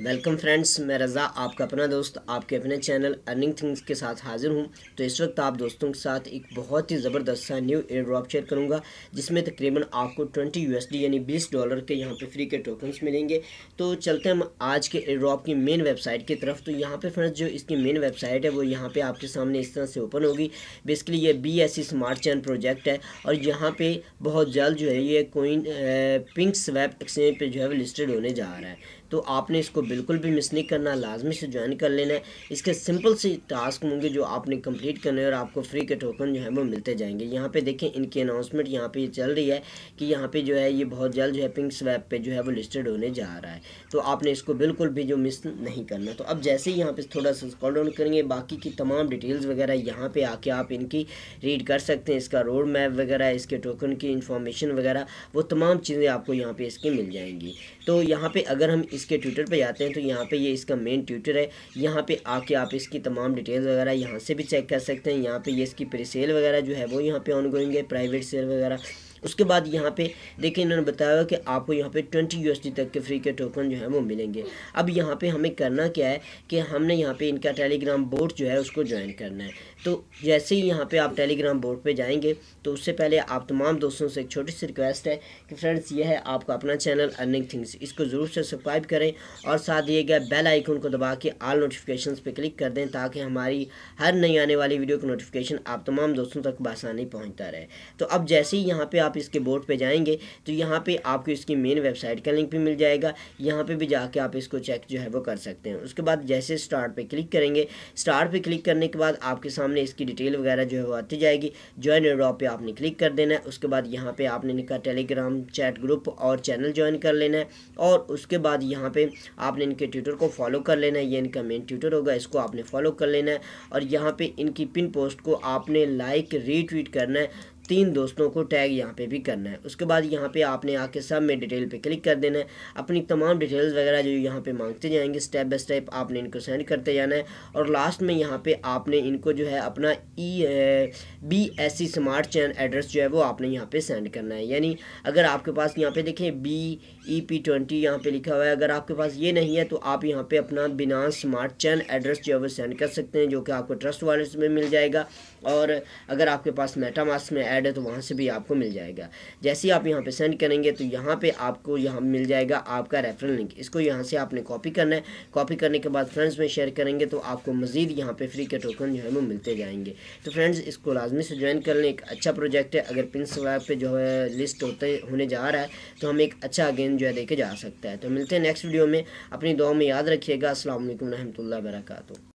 welcome friends मैं रज़ा आपका अपना दोस्त आपके अपने चैनल अर्निंग थिंग्स के साथ हाज़िर हूँ तो इस वक्त आप दोस्तों के साथ एक बहुत ही ज़बरदस्त सा न्यू एयर ड्रॉप शेयर करूँगा जिसमें तकरीबन आपको 20 यूएसडी यानी 20 डॉलर के यहाँ पे फ्री के टोकन्स मिलेंगे तो चलते हम आज के एयर ड्रॉप की मेन वेबसाइट की तरफ तो यहाँ पर फ्रेंड्स जो इसकी मेन वेबसाइट है वो यहाँ पर आपके सामने इस तरह से ओपन होगी बेसिकली ये B S smart chain project है और यहाँ पर बहुत जल्द जो है ये कोइन पिंक वेब एक्सचेंज पर जो है लिस्टेड होने जा रहा है तो आपने इसको बिल्कुल भी मिस नहीं करना लाजमी से ज्वाइन कर लेना है इसके सिंपल से टास्क होंगे जो आपने कंप्लीट करने और आपको फ्री के टोकन जो है वो मिलते जाएंगे यहाँ पे देखें इनकी अनाउंसमेंट यहाँ पे चल रही है कि यहाँ पे जो है ये बहुत जल्द जो है पिंक स्वैप पर जो है वो लिस्टेड होने जा रहा है तो आपने इसको बिल्कुल भी जो मिस नहीं करना तो अब जैसे ही यहाँ पर थोड़ा सा स्कॉल डाउन करेंगे बाकी की तमाम डिटेल्स वगैरह यहाँ पर आके आप इनकी रीड कर सकते हैं इसका रोड मैप वगैरह इसके टोकन की इन्फॉर्मेशन वगैरह वो तमाम चीज़ें आपको यहाँ पर इसकी मिल जाएंगी तो यहाँ पर अगर हम इसके ट्विटर पर जाते हैं तो यहाँ पे ये इसका मेन ट्विटर है यहाँ पे आके आप इसकी तमाम डिटेल्स वगैरह यहाँ से भी चेक कर सकते हैं यहाँ पे ये इसकी प्री सेल वगैरह जो है वो यहाँ पे ऑन गोइंग है प्राइवेट सेल वगैरह उसके बाद यहाँ पे देखिए इन्होंने बताया कि आपको यहाँ पे ट्वेंटी यू तक के फ्री के टोकन जो है वो मिलेंगे अब यहाँ पे हमें करना क्या है कि हमने यहाँ पे इनका टेलीग्राम बोर्ड जो है उसको ज्वाइन करना है तो जैसे ही यहाँ पे आप टेलीग्राम बोर्ड पे जाएंगे तो उससे पहले आप तमाम दोस्तों से एक छोटी सी रिक्वेस्ट है कि फ्रेंड्स ये है आपका अपना चैनल अर्निंग थिंग्स इसको ज़रूर से सब्सक्राइब करें और साथ दिए गए बेल आइकन को दबा के आल नोटिफिकेशन पर क्लिक कर दें ताकि हमारी हर नई आने वाली वीडियो की नोटिफिकेशन आप तमाम दोस्तों तक बासानी पहुँचता रहे तो अब जैसे ही यहाँ पर आप आप इसके बोर्ड पे जाएंगे तो यहाँ पे आपको इसकी मेन वेबसाइट का लिंक भी मिल जाएगा यहाँ पे भी जाके आप इसको चेक जो है वो कर सकते हैं उसके बाद जैसे स्टार्ट पे क्लिक करेंगे स्टार्ट पे क्लिक करने के बाद आपके सामने इसकी डिटेल वगैरह जो है वो आती जाएगी ज्वाइन ड्रॉप पर आपने क्लिक कर देना है उसके बाद यहाँ पर आपने इनका टेलीग्राम चैट ग्रुप और चैनल ज्वाइन कर लेना है और उसके बाद यहाँ पर आपने इनके ट्विटर को फॉलो कर लेना है ये इनका मेन ट्विटर होगा इसको आपने फॉलो कर लेना है और यहाँ पर इनकी पिन पोस्ट को आपने लाइक रीट्वीट करना है तीन दोस्तों को टैग यहाँ पे भी करना है उसके बाद यहाँ पे आपने आके सब में डिटेल पे क्लिक कर देना है अपनी तमाम डिटेल्स वगैरह जो यहाँ पे मांगते जाएंगे स्टेप बाय स्टेप आपने इनको सेंड करते जाना है और लास्ट में यहाँ पे आपने इनको जो है अपना E B S C smart chain address जो है वो आपने यहाँ पर सेंड करना है यानी अगर आपके पास यहाँ पर देखें बी ई पी ट्वेंटी यहाँ पर लिखा हुआ है अगर आपके पास ये नहीं है तो आप यहाँ पर अपना बिना स्मार्ट चैन एड्रेस जो है वो सेंड कर सकते हैं जो कि आपको ट्रस्ट वाले में मिल जाएगा और अगर आपके पास मेटामास में ऐड है तो वहाँ से भी आपको मिल जाएगा जैसे ही आप यहाँ पे सेंड करेंगे तो यहाँ पे आपको यहाँ मिल जाएगा आपका रेफरल लिंक इसको यहाँ से आपने कॉपी करना है कॉपी करने के बाद फ्रेंड्स में शेयर करेंगे तो आपको मज़ीद यहाँ पर फ्री के टोकन जो है वो मिलते जाएंगे तो फ्रेंड्स इसको लाजमी से ज्वाइन कर लें एक अच्छा प्रोजेक्ट है अगर पिन स्वैप पर जो है लिस्ट होते होने जा रहा है तो हम एक अच्छा गेंद जो है देखे जा सकता है तो मिलते हैं नेक्स्ट वीडियो में अपनी दुआ में याद रखिएगा असल वरहमल वर्का